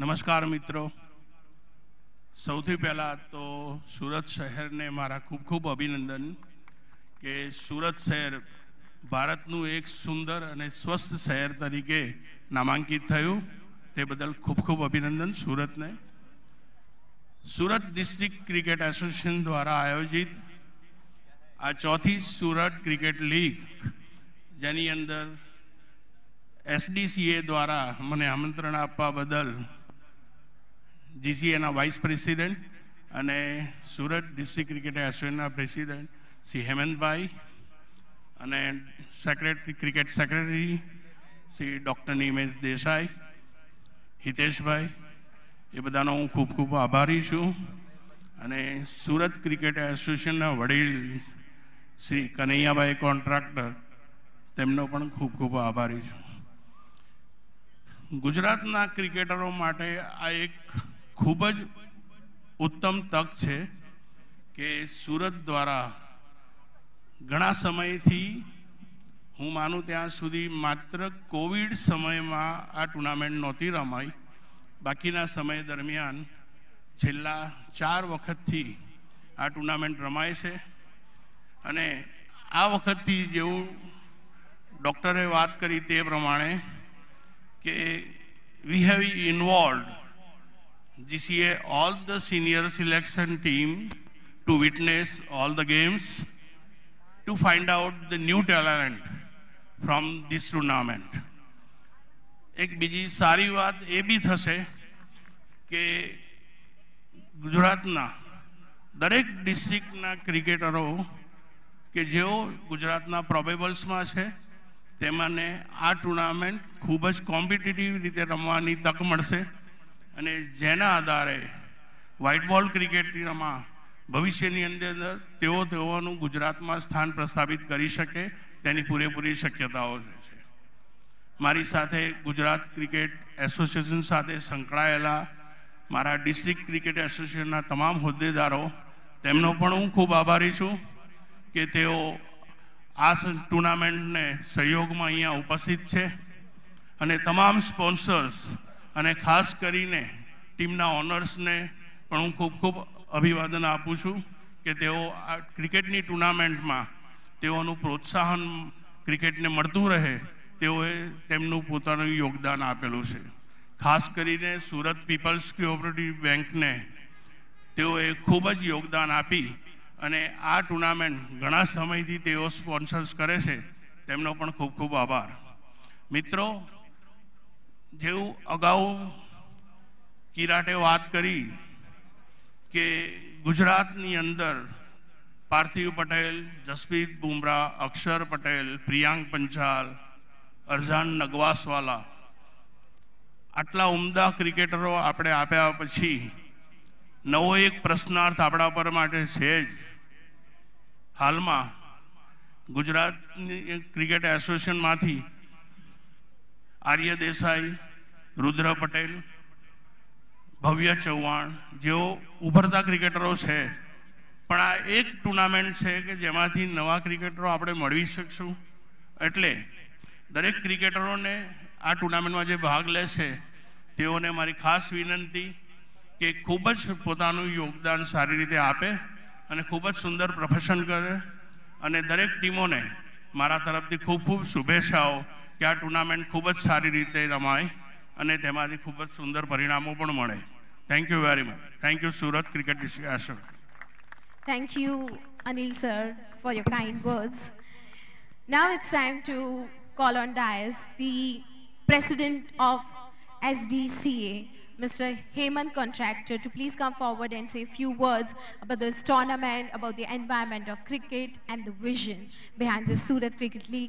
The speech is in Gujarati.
નમસ્કાર મિત્રો સૌથી પહેલાં તો સુરત શહેરને મારા ખૂબ ખૂબ અભિનંદન કે સુરત શહેર ભારતનું એક સુંદર અને સ્વસ્થ શહેર તરીકે નામાંકિત થયું તે બદલ ખૂબ ખૂબ અભિનંદન સુરતને સુરત ડિસ્ટ્રિક્ટ ક્રિકેટ એસોસિએશન દ્વારા આયોજિત આ ચોથી સુરત ક્રિકેટ લીગ જેની અંદર એસડીસીએ દ્વારા મને આમંત્રણ આપવા બદલ જીસીએના વાઇસ પ્રેસિડેન્ટ અને સુરત ડિસ્ટ્રિક્ટ ક્રિકેટ એસોસિએશનના પ્રેસિડેન્ટ શ્રી હેમંતભાઈ અને secretary cricket secretary Shri doctor Nimesh Desai Hiteshbhai એ બધાનો હું ખૂબ ખૂબ આભારી છું અને સુરત ક્રિકેટ એસોસિએશનના વડીલ શ્રી કનૈયાભાઈ કોન્ટ્રાક્ટર તેમનો પણ ખૂબ ખૂબ આભારી છું ગુજરાતના ક્રિકેટરો માટે આ એક ખૂબ જ ઉત્તમ તક છે કે સુરત દ્વારા ઘણા સમયથી હું માનું ત્યાં સુધી માત્ર કોવિડ સમયમાં આ ટુર્નામેન્ટ નહોતી રમાઈ બાકીના સમય દરમિયાન છેલ્લા ચાર વખતથી આ ટુર્નામેન્ટ રમાય છે અને આ વખતથી જેવું ડૉક્ટરે વાત કરી તે પ્રમાણે કે we have involve GCA, all the senior selection team to witness all the games to find out the new talent from this tournament. એક બીજી સારી વાત એ બી થશે કે ગુજરાતના દરેક ડિસ્ટ્રિક્ટના ક્રિકેટરો કે જેઓ ગુજરાતના પ્રોબેબલ્સમાં છે તેમાંને આ ટુર્નામેન્ટ ખૂબ જ કોમ્પિટિટિવ રીતે રમવાની તક મળશે અને જેના આધારે વ્હાઇટ બોલ ક્રિકેટ ભવિષ્યની અંદર તેઓ તેઓનું ગુજરાતમાં સ્થાન પ્રસ્થાપિત કરી શકે તેની પૂરેપૂરી શક્યતાઓ છે મારી સાથે ગુજરાત ક્રિકેટ એસોસિએશન સાથે સંકળાયેલા મારા ડિસ્ટ્રિક્ટ ક્રિકેટ એસોસિએશનના તમામ હોદ્દેદારો તેમનો પણ હું ખૂબ આભારી છું કે તેઓ આ ટુર્નામેન્ટને સહયોગમાં અહીંયા ઉપસ્થિત છે અને તમામ સ્પોન્સર્સ અને ખાસ કરીને ટીમના ઓનર્સને પણ હું ખૂબ ખૂબ અભિવાદન આપું છું કે તેઓ આ ક્રિકેટની ટુર્નામેન્ટમાં તેઓનું પ્રોત્સાહન ક્રિકેટને મળતું રહે તેઓએ તેમનું પોતાનું યોગદાન આપેલું છે ખાસ કરીને સુરત પીપલ્સ કોઓપરેટિવ બેંકને તેઓએ ખૂબ જ યોગદાન આપી અને આ ટુર્નામેન્ટ ઘણા સમયથી તેઓ સ્પોન્સર્સ કરે છે તેમનો પણ ખૂબ ખૂબ આભાર મિત્રો જેવું અગાઉ કિરાટે વાત કરી કે ગુજરાતની અંદર પાર્થિવ પટેલ જસપ્રીત બુમરા અક્ષર પટેલ પ્રિયાંક પંચાલ અરઝાન નગવાસવાલા આટલા ઉમદા ક્રિકેટરો આપણે આપ્યા પછી નવો એક પ્રશ્નાર્થ આપણા પર માટે છે જ હાલમાં ગુજરાતની ક્રિકેટ એસોસિએશનમાંથી આર્ય દેસાઈ રુદ્ર પટેલ ભવ્ય ચૌહાણ જેઓ ઉભરતા ક્રિકેટરો છે પણ આ એક ટુર્નામેન્ટ છે કે જેમાંથી નવા ક્રિકેટરો આપણે મળી શકશું એટલે દરેક ક્રિકેટરોને આ ટુર્નામેન્ટમાં જે ભાગ લેશે તેઓને મારી ખાસ વિનંતી કે ખૂબ જ પોતાનું યોગદાન સારી રીતે આપે અને ખૂબ જ સુંદર પ્રફેશન કરે અને દરેક ટીમોને મારા તરફથી ખૂબ ખૂબ શુભેચ્છાઓ કે આ ટુર્નામેન્ટ ખૂબ જ સારી રીતે રમાય અને તેમાંથી ખૂબ જ સુંદર પરિણામો પણ મળે thank you very much thank you Surat cricket association thank you Anil sir for your kind words it's time to call on dais the president of SDCA, Mr. Heyman Contractor, to please come forward and say a few words about this tournament, about the environment of cricket and the vision behind the Surat Cricket League.